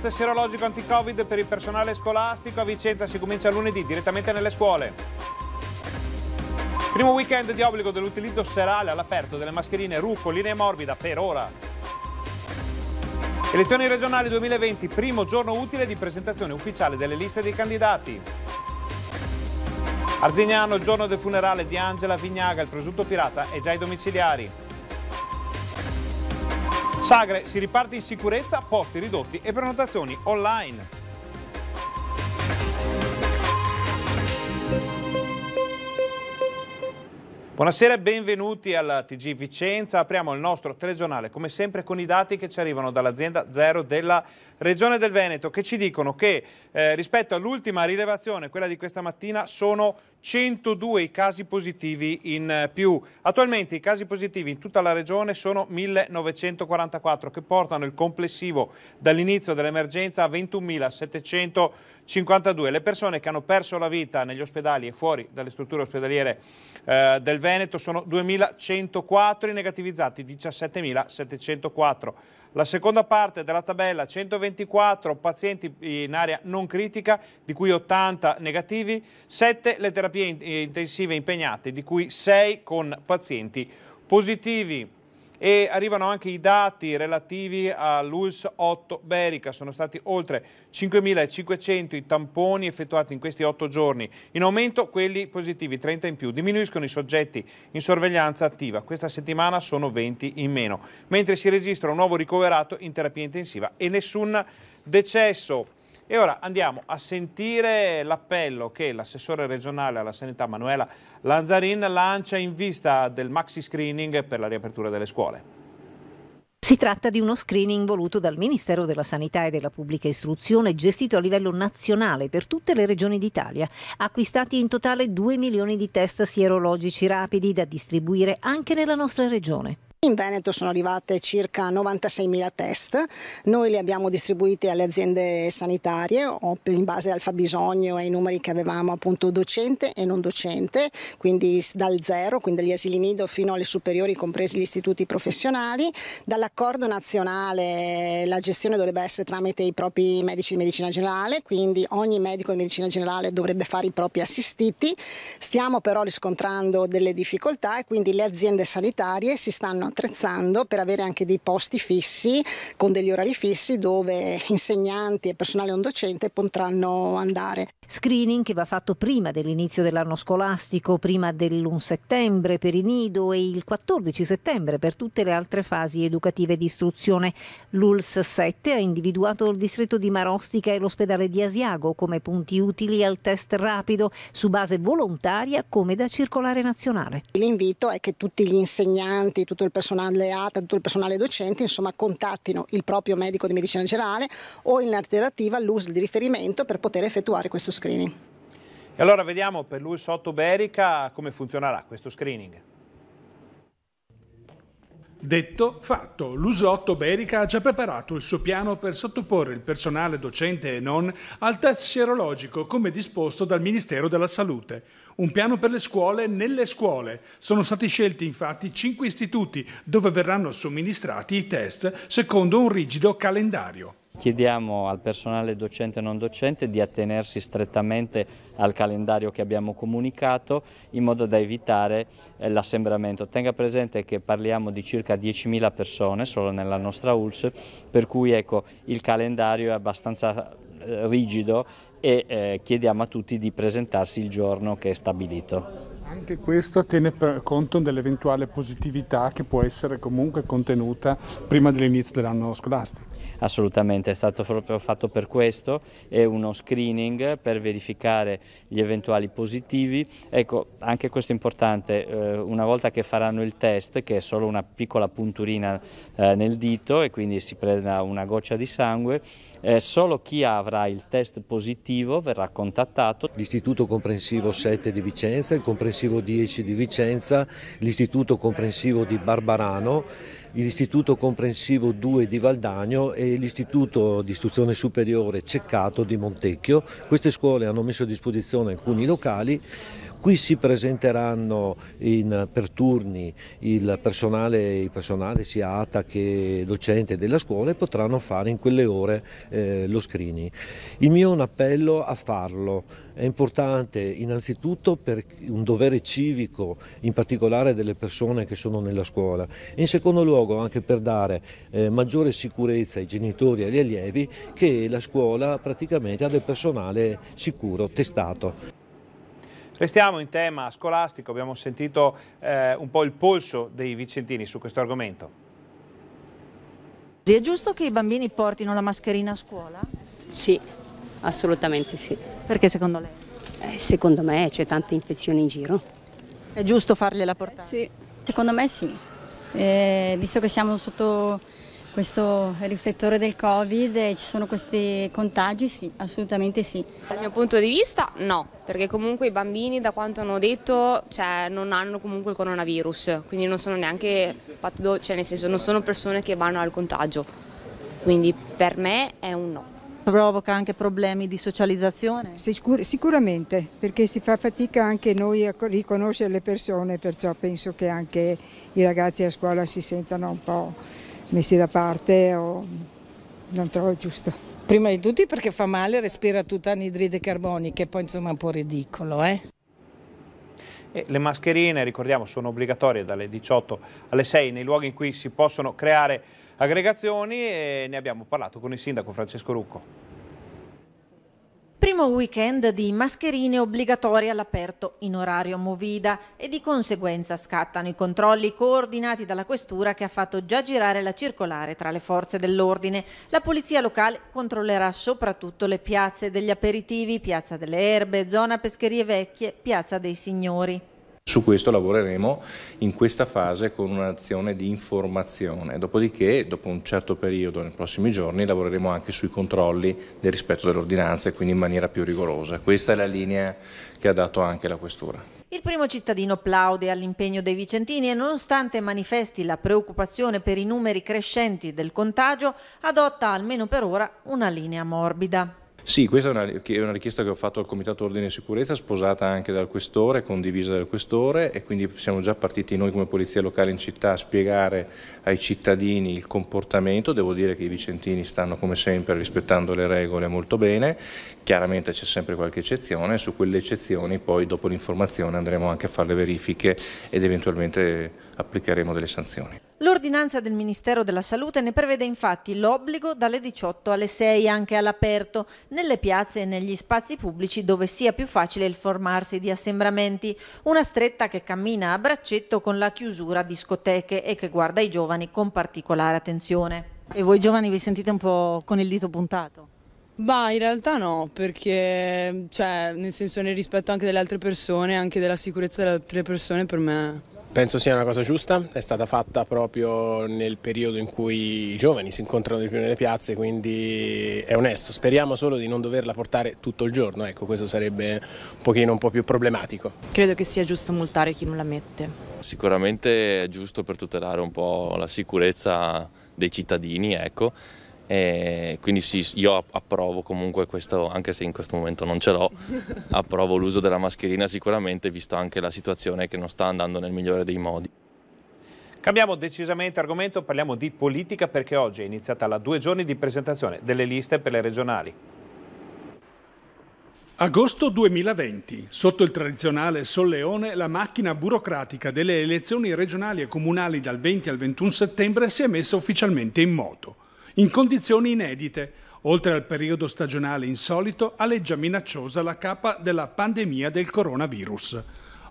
Test serologico anti-Covid per il personale scolastico a Vicenza si comincia lunedì direttamente nelle scuole. Primo weekend di obbligo dell'utilizzo serale all'aperto delle mascherine Rucco, linea morbida per ora. Elezioni regionali 2020, primo giorno utile di presentazione ufficiale delle liste dei candidati. Arzignano, giorno del funerale di Angela Vignaga, il presunto pirata, è già ai domiciliari. Sagre si riparte in sicurezza, posti ridotti e prenotazioni online. Buonasera e benvenuti alla TG Vicenza. Apriamo il nostro telegiornale come sempre con i dati che ci arrivano dall'azienda Zero della Regione del Veneto che ci dicono che eh, rispetto all'ultima rilevazione, quella di questa mattina, sono 102 i casi positivi in eh, più. Attualmente i casi positivi in tutta la regione sono 1944 che portano il complessivo dall'inizio dell'emergenza a 21.752. Le persone che hanno perso la vita negli ospedali e fuori dalle strutture ospedaliere eh, del Veneto sono 2.104, i negativizzati 17.704. La seconda parte della tabella, 124 pazienti in area non critica, di cui 80 negativi, 7 le terapie intensive impegnate, di cui 6 con pazienti positivi e arrivano anche i dati relativi all'ULS 8 Berica, sono stati oltre 5.500 i tamponi effettuati in questi 8 giorni, in aumento quelli positivi 30 in più, diminuiscono i soggetti in sorveglianza attiva, questa settimana sono 20 in meno, mentre si registra un nuovo ricoverato in terapia intensiva e nessun decesso. E ora andiamo a sentire l'appello che l'assessore regionale alla sanità Manuela Lanzarin lancia in vista del maxi screening per la riapertura delle scuole. Si tratta di uno screening voluto dal Ministero della Sanità e della Pubblica Istruzione, gestito a livello nazionale per tutte le regioni d'Italia. Acquistati in totale 2 milioni di test sierologici rapidi da distribuire anche nella nostra regione. In Veneto sono arrivate circa 96.000 test, noi li abbiamo distribuiti alle aziende sanitarie in base al fabbisogno e ai numeri che avevamo appunto docente e non docente, quindi dal zero, quindi dagli asili nido fino alle superiori compresi gli istituti professionali, dall'accordo nazionale la gestione dovrebbe essere tramite i propri medici di medicina generale, quindi ogni medico di medicina generale dovrebbe fare i propri assistiti, stiamo però riscontrando delle difficoltà e quindi le aziende sanitarie si stanno attrezzando per avere anche dei posti fissi con degli orari fissi dove insegnanti e personale non docente potranno andare. Screening che va fatto prima dell'inizio dell'anno scolastico, prima dell'1 settembre per i nido e il 14 settembre per tutte le altre fasi educative di istruzione. L'ULS 7 ha individuato il distretto di Marostica e l'ospedale di Asiago come punti utili al test rapido su base volontaria come da circolare nazionale. L'invito è che tutti gli insegnanti, tutto il personale personale ATA, tutto il personale docente, insomma contattino il proprio medico di medicina generale o in alternativa l'USL di riferimento per poter effettuare questo screening. E allora vediamo per l'USL Berica come funzionerà questo screening. Detto, fatto, l'Usotto Berica ha già preparato il suo piano per sottoporre il personale docente e non al test sierologico come disposto dal Ministero della Salute. Un piano per le scuole nelle scuole. Sono stati scelti infatti cinque istituti dove verranno somministrati i test secondo un rigido calendario. Chiediamo al personale docente e non docente di attenersi strettamente al calendario che abbiamo comunicato in modo da evitare eh, l'assembramento. Tenga presente che parliamo di circa 10.000 persone solo nella nostra ULS, per cui ecco, il calendario è abbastanza eh, rigido e eh, chiediamo a tutti di presentarsi il giorno che è stabilito. Anche questo tiene conto dell'eventuale positività che può essere comunque contenuta prima dell'inizio dell'anno scolastico. Assolutamente, è stato proprio fatto per questo, è uno screening per verificare gli eventuali positivi. Ecco, anche questo è importante, eh, una volta che faranno il test, che è solo una piccola punturina eh, nel dito e quindi si prende una goccia di sangue, eh, solo chi avrà il test positivo verrà contattato. L'Istituto Comprensivo 7 di Vicenza, il Comprensivo 10 di Vicenza, l'Istituto Comprensivo di Barbarano l'Istituto Comprensivo 2 di Valdagno e l'Istituto di Istruzione Superiore Ceccato di Montecchio. Queste scuole hanno messo a disposizione alcuni locali, Qui si presenteranno in, per turni il personale, il personale, sia ATA che docente della scuola e potranno fare in quelle ore eh, lo screening. Il mio è un appello a farlo, è importante innanzitutto per un dovere civico, in particolare delle persone che sono nella scuola e in secondo luogo anche per dare eh, maggiore sicurezza ai genitori e agli allievi che la scuola praticamente ha del personale sicuro, testato. Restiamo in tema scolastico, abbiamo sentito eh, un po' il polso dei vicentini su questo argomento. È giusto che i bambini portino la mascherina a scuola? Sì, assolutamente sì. Perché secondo lei? Eh, secondo me c'è tante infezioni in giro. È giusto fargliela portare? Sì, secondo me sì. Eh, visto che siamo sotto questo riflettore del Covid e ci sono questi contagi? Sì, assolutamente sì. Dal mio punto di vista no, perché comunque i bambini da quanto hanno detto cioè, non hanno comunque il coronavirus, quindi non sono neanche, cioè, nel senso non sono persone che vanno al contagio, quindi per me è un no. Provoca anche problemi di socializzazione? Sicur sicuramente, perché si fa fatica anche noi a riconoscere le persone, perciò penso che anche i ragazzi a scuola si sentano un po' messi da parte o non trovo giusto. Prima di tutti perché fa male, respira tutta anidride carbonica e poi insomma è un po' ridicolo. Eh? E le mascherine, ricordiamo, sono obbligatorie dalle 18 alle 6 nei luoghi in cui si possono creare aggregazioni e ne abbiamo parlato con il sindaco Francesco Rucco. Primo weekend di mascherine obbligatorie all'aperto in orario Movida e di conseguenza scattano i controlli coordinati dalla Questura che ha fatto già girare la circolare tra le forze dell'ordine. La polizia locale controllerà soprattutto le piazze degli aperitivi, Piazza delle Erbe, zona Pescherie Vecchie, Piazza dei Signori. Su questo lavoreremo in questa fase con un'azione di informazione, dopodiché dopo un certo periodo, nei prossimi giorni, lavoreremo anche sui controlli del rispetto delle ordinanze, quindi in maniera più rigorosa. Questa è la linea che ha dato anche la Questura. Il primo cittadino plaude all'impegno dei vicentini e nonostante manifesti la preoccupazione per i numeri crescenti del contagio, adotta almeno per ora una linea morbida. Sì, questa è una, richiesta che ho fatto al Comitato Ordine e Sicurezza, sposata anche dal Questore, condivisa dal Questore e quindi siamo già partiti noi come Polizia Locale in città a spiegare ai cittadini il comportamento. Devo dire che i vicentini stanno come sempre rispettando le regole molto bene, chiaramente c'è sempre qualche eccezione e su quelle eccezioni poi dopo l'informazione andremo anche a fare le verifiche ed eventualmente applicheremo delle sanzioni. L'ordinanza del Ministero della Salute ne prevede infatti l'obbligo dalle 18 alle 6 anche all'aperto, nelle piazze e negli spazi pubblici dove sia più facile il formarsi di assembramenti, una stretta che cammina a braccetto con la chiusura a discoteche e che guarda i giovani con particolare attenzione. E voi giovani vi sentite un po' con il dito puntato? Beh, in realtà no, perché cioè, nel senso nel rispetto anche delle altre persone, anche della sicurezza delle altre persone per me Penso sia una cosa giusta, è stata fatta proprio nel periodo in cui i giovani si incontrano di più nelle piazze, quindi è onesto. Speriamo solo di non doverla portare tutto il giorno, ecco, questo sarebbe un pochino un po' più problematico. Credo che sia giusto multare chi non la mette. Sicuramente è giusto per tutelare un po' la sicurezza dei cittadini, ecco e quindi sì, io approvo comunque questo, anche se in questo momento non ce l'ho, approvo l'uso della mascherina sicuramente, visto anche la situazione che non sta andando nel migliore dei modi. Cambiamo decisamente argomento, parliamo di politica perché oggi è iniziata la due giorni di presentazione delle liste per le regionali. Agosto 2020. Sotto il tradizionale solleone, la macchina burocratica delle elezioni regionali e comunali dal 20 al 21 settembre si è messa ufficialmente in moto in condizioni inedite. Oltre al periodo stagionale insolito, alleggia minacciosa la capa della pandemia del coronavirus.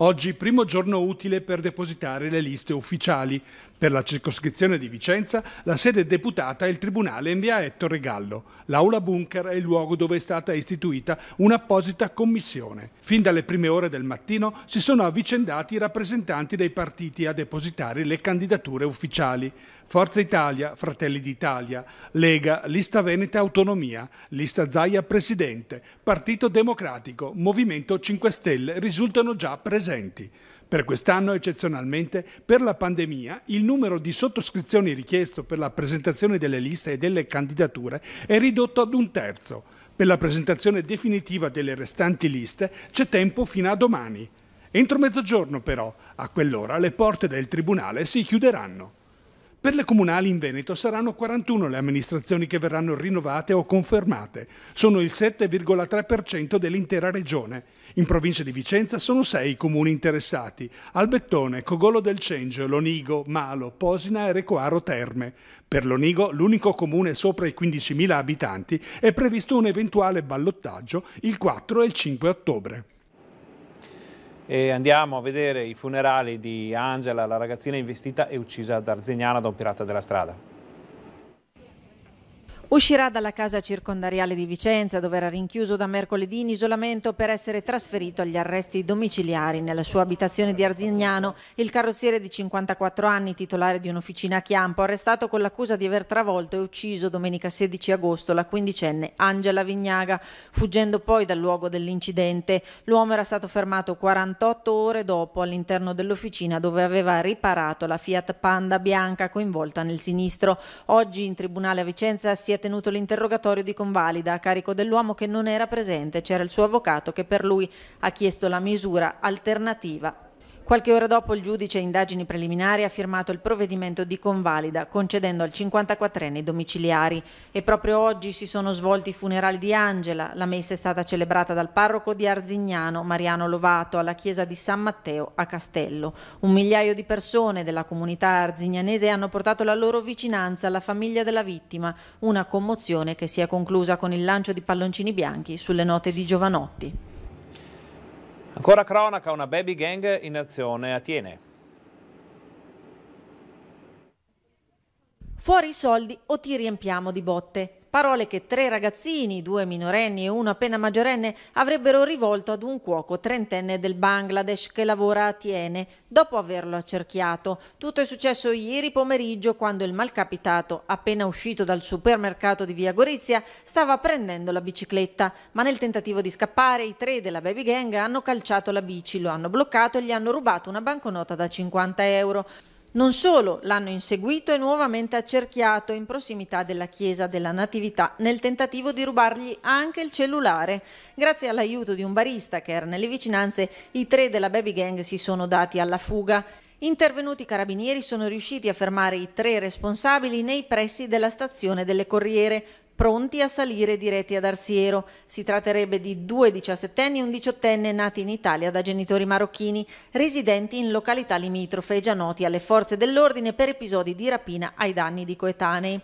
Oggi primo giorno utile per depositare le liste ufficiali. Per la circoscrizione di Vicenza la sede deputata è il Tribunale in via Ettore Gallo. L'aula bunker è il luogo dove è stata istituita un'apposita commissione. Fin dalle prime ore del mattino si sono avvicendati i rappresentanti dei partiti a depositare le candidature ufficiali. Forza Italia, Fratelli d'Italia, Lega, Lista Veneta Autonomia, Lista Zaia Presidente, Partito Democratico, Movimento 5 Stelle risultano già presenti presenti. Per quest'anno, eccezionalmente, per la pandemia, il numero di sottoscrizioni richiesto per la presentazione delle liste e delle candidature è ridotto ad un terzo. Per la presentazione definitiva delle restanti liste c'è tempo fino a domani. Entro mezzogiorno, però, a quell'ora le porte del Tribunale si chiuderanno. Per le comunali in Veneto saranno 41 le amministrazioni che verranno rinnovate o confermate, sono il 7,3% dell'intera regione. In provincia di Vicenza sono 6 i comuni interessati, Albettone, Cogolo del Cengio, Lonigo, Malo, Posina e Recuaro Terme. Per Lonigo, l'unico comune sopra i 15.000 abitanti, è previsto un eventuale ballottaggio il 4 e il 5 ottobre e andiamo a vedere i funerali di Angela, la ragazzina investita e uccisa ad Arzegnana da un pirata della strada. Uscirà dalla casa circondariale di Vicenza, dove era rinchiuso da mercoledì in isolamento per essere trasferito agli arresti domiciliari nella sua abitazione di Arzignano. Il carrozziere di 54 anni, titolare di un'officina a Chiampo, arrestato con l'accusa di aver travolto e ucciso domenica 16 agosto la quindicenne Angela Vignaga, fuggendo poi dal luogo dell'incidente. L'uomo era stato fermato 48 ore dopo all'interno dell'officina dove aveva riparato la Fiat Panda bianca coinvolta nel sinistro. Oggi in tribunale a Vicenza si è tenuto l'interrogatorio di convalida a carico dell'uomo che non era presente, c'era il suo avvocato che per lui ha chiesto la misura alternativa Qualche ora dopo il giudice indagini preliminari ha firmato il provvedimento di convalida concedendo al 54enne i domiciliari e proprio oggi si sono svolti i funerali di Angela. La messa è stata celebrata dal parroco di Arzignano Mariano Lovato alla chiesa di San Matteo a Castello. Un migliaio di persone della comunità arzignanese hanno portato la loro vicinanza alla famiglia della vittima, una commozione che si è conclusa con il lancio di palloncini bianchi sulle note di Giovanotti. Ancora cronaca, una baby gang in azione a Tiene. Fuori i soldi o ti riempiamo di botte. Parole che tre ragazzini, due minorenni e uno appena maggiorenne, avrebbero rivolto ad un cuoco trentenne del Bangladesh che lavora a Tiene, dopo averlo accerchiato. Tutto è successo ieri pomeriggio quando il malcapitato, appena uscito dal supermercato di Via Gorizia, stava prendendo la bicicletta, ma nel tentativo di scappare i tre della baby gang hanno calciato la bici, lo hanno bloccato e gli hanno rubato una banconota da 50 euro. Non solo, l'hanno inseguito e nuovamente accerchiato in prossimità della chiesa della Natività nel tentativo di rubargli anche il cellulare. Grazie all'aiuto di un barista che era nelle vicinanze, i tre della baby gang si sono dati alla fuga. Intervenuti i carabinieri sono riusciti a fermare i tre responsabili nei pressi della stazione delle Corriere, pronti a salire diretti ad Arsiero. Si tratterebbe di due diciassettenni e un diciottenne nati in Italia da genitori marocchini, residenti in località limitrofe e già noti alle forze dell'ordine per episodi di rapina ai danni di coetanei.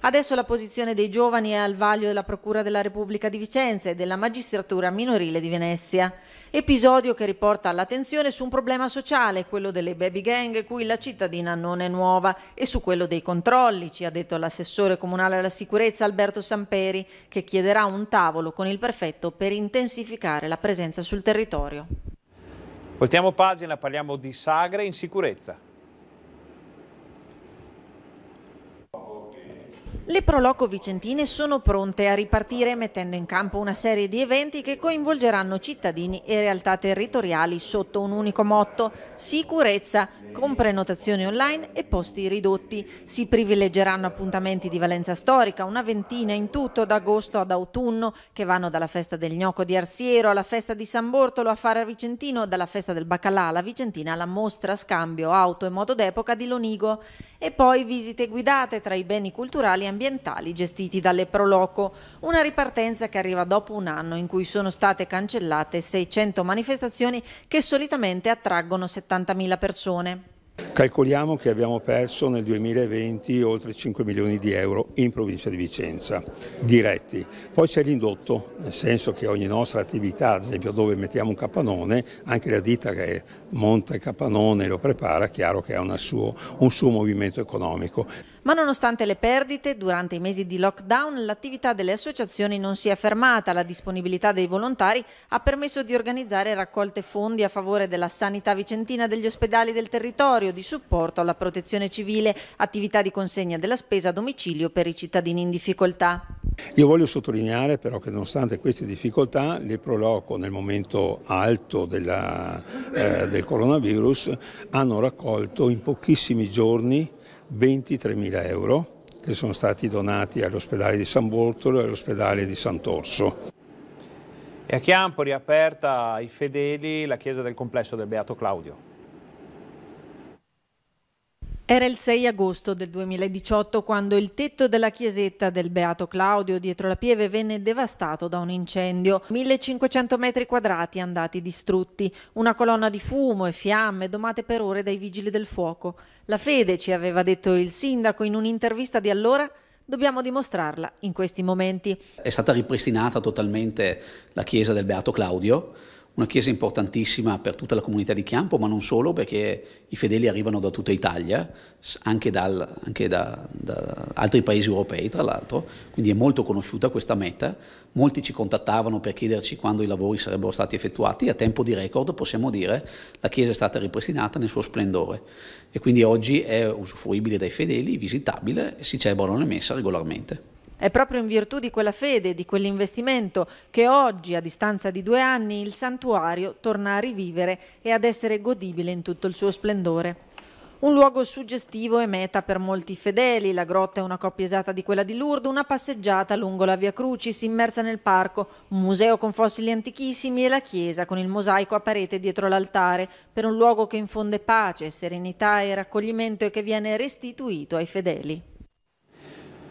Adesso la posizione dei giovani è al vaglio della Procura della Repubblica di Vicenza e della Magistratura minorile di Venezia. Episodio che riporta l'attenzione su un problema sociale, quello delle baby gang, cui la cittadina non è nuova, e su quello dei controlli, ci ha detto l'assessore comunale alla sicurezza Alberto Samperi, che chiederà un tavolo con il prefetto per intensificare la presenza sul territorio. Voltiamo pagina, parliamo di sagre in sicurezza. Le Proloco Vicentine sono pronte a ripartire mettendo in campo una serie di eventi che coinvolgeranno cittadini e realtà territoriali sotto un unico motto, sicurezza, con prenotazioni online e posti ridotti. Si privilegeranno appuntamenti di valenza storica, una ventina in tutto da agosto ad autunno, che vanno dalla festa del gnocco di Arsiero alla festa di San Bortolo a Fara Vicentino, dalla festa del baccalà alla Vicentina alla mostra scambio auto e moto d'epoca di Lonigo e poi visite guidate tra i beni culturali e ambientali ambientali gestiti dalle Proloco, una ripartenza che arriva dopo un anno in cui sono state cancellate 600 manifestazioni che solitamente attraggono 70.000 persone. Calcoliamo che abbiamo perso nel 2020 oltre 5 milioni di euro in provincia di Vicenza, diretti. Poi c'è l'indotto, nel senso che ogni nostra attività, ad esempio dove mettiamo un capannone, anche la ditta che monta il capannone e lo prepara, è chiaro che ha suo, un suo movimento economico. Ma nonostante le perdite, durante i mesi di lockdown l'attività delle associazioni non si è fermata. La disponibilità dei volontari ha permesso di organizzare raccolte fondi a favore della sanità vicentina degli ospedali del territorio, di supporto alla protezione civile, attività di consegna della spesa a domicilio per i cittadini in difficoltà. Io voglio sottolineare però che nonostante queste difficoltà, le Proloco nel momento alto della, eh, del coronavirus hanno raccolto in pochissimi giorni 23.000 euro che sono stati donati all'ospedale di San Bortolo e all'ospedale di Sant'Orso. E a Chiampo riaperta ai fedeli la chiesa del complesso del Beato Claudio. Era il 6 agosto del 2018 quando il tetto della chiesetta del Beato Claudio dietro la Pieve venne devastato da un incendio. 1500 metri quadrati andati distrutti, una colonna di fumo e fiamme domate per ore dai vigili del fuoco. La fede, ci aveva detto il sindaco in un'intervista di allora, dobbiamo dimostrarla in questi momenti. È stata ripristinata totalmente la chiesa del Beato Claudio una chiesa importantissima per tutta la comunità di Chiampo, ma non solo, perché i fedeli arrivano da tutta Italia, anche, dal, anche da, da, altri paesi europei, tra l'altro, quindi è molto conosciuta questa meta. Molti ci contattavano per chiederci quando i lavori sarebbero stati effettuati, a tempo di record possiamo dire la chiesa è stata ripristinata nel suo splendore e quindi oggi è usufruibile dai fedeli, visitabile e si celebrano le messe regolarmente. È proprio in virtù di quella fede, di quell'investimento, che oggi, a distanza di due anni, il santuario torna a rivivere e ad essere godibile in tutto il suo splendore. Un luogo suggestivo e meta per molti fedeli, la grotta è una coppia esatta di quella di Lourdes, una passeggiata lungo la via Crucis immersa nel parco, un museo con fossili antichissimi e la chiesa con il mosaico a parete dietro l'altare, per un luogo che infonde pace, serenità e raccoglimento e che viene restituito ai fedeli.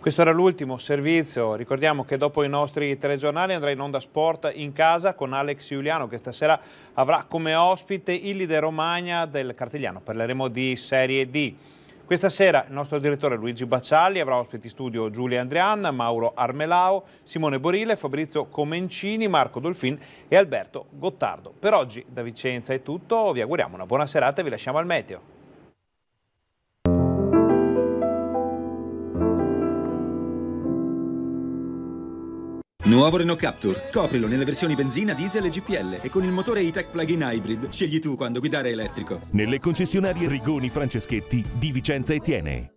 Questo era l'ultimo servizio, ricordiamo che dopo i nostri telegiornali andrà in onda Sport in casa con Alex Giuliano che stasera avrà come ospite il leader Romagna del Cartigliano, parleremo di Serie D. Questa sera il nostro direttore Luigi Baccialli avrà ospiti studio Giulia Andrian, Mauro Armelao, Simone Borile, Fabrizio Comencini, Marco Dolfin e Alberto Gottardo. Per oggi da Vicenza è tutto, vi auguriamo una buona serata e vi lasciamo al meteo. Nuovo Renault Capture. Scoprilo nelle versioni benzina, diesel e GPL e con il motore e-tech plug-in hybrid. Scegli tu quando guidare elettrico. Nelle concessionarie Rigoni Franceschetti di Vicenza e Tiene.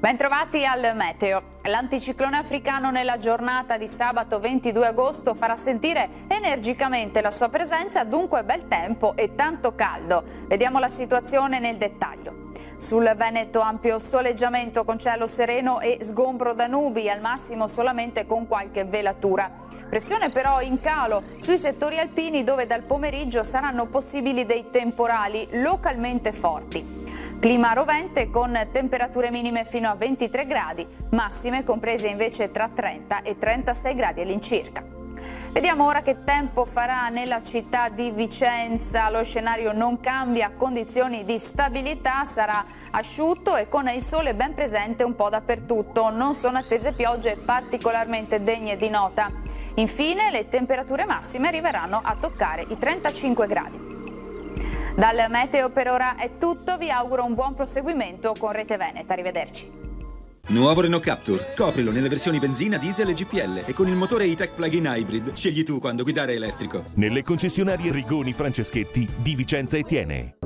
Bentrovati al Meteo. L'anticiclone africano nella giornata di sabato 22 agosto farà sentire energicamente la sua presenza, dunque bel tempo e tanto caldo. Vediamo la situazione nel dettaglio. Sul Veneto ampio soleggiamento con cielo sereno e sgombro da nubi, al massimo solamente con qualche velatura. Pressione però in calo sui settori alpini dove dal pomeriggio saranno possibili dei temporali localmente forti. Clima rovente con temperature minime fino a 23 gradi, massime comprese invece tra 30 e 36 gradi all'incirca. Vediamo ora che tempo farà nella città di Vicenza. Lo scenario non cambia, condizioni di stabilità, sarà asciutto e con il sole ben presente un po' dappertutto. Non sono attese piogge particolarmente degne di nota. Infine le temperature massime arriveranno a toccare i 35 gradi. Dal Meteo per ora è tutto, vi auguro un buon proseguimento con Rete Veneta, arrivederci. Nuovo Renault Capture. Scoprilo nelle versioni benzina, diesel e GPL e con il motore e-tech plug-in hybrid. Scegli tu quando guidare elettrico. Nelle concessionarie Rigoni Franceschetti di Vicenza e Tiene.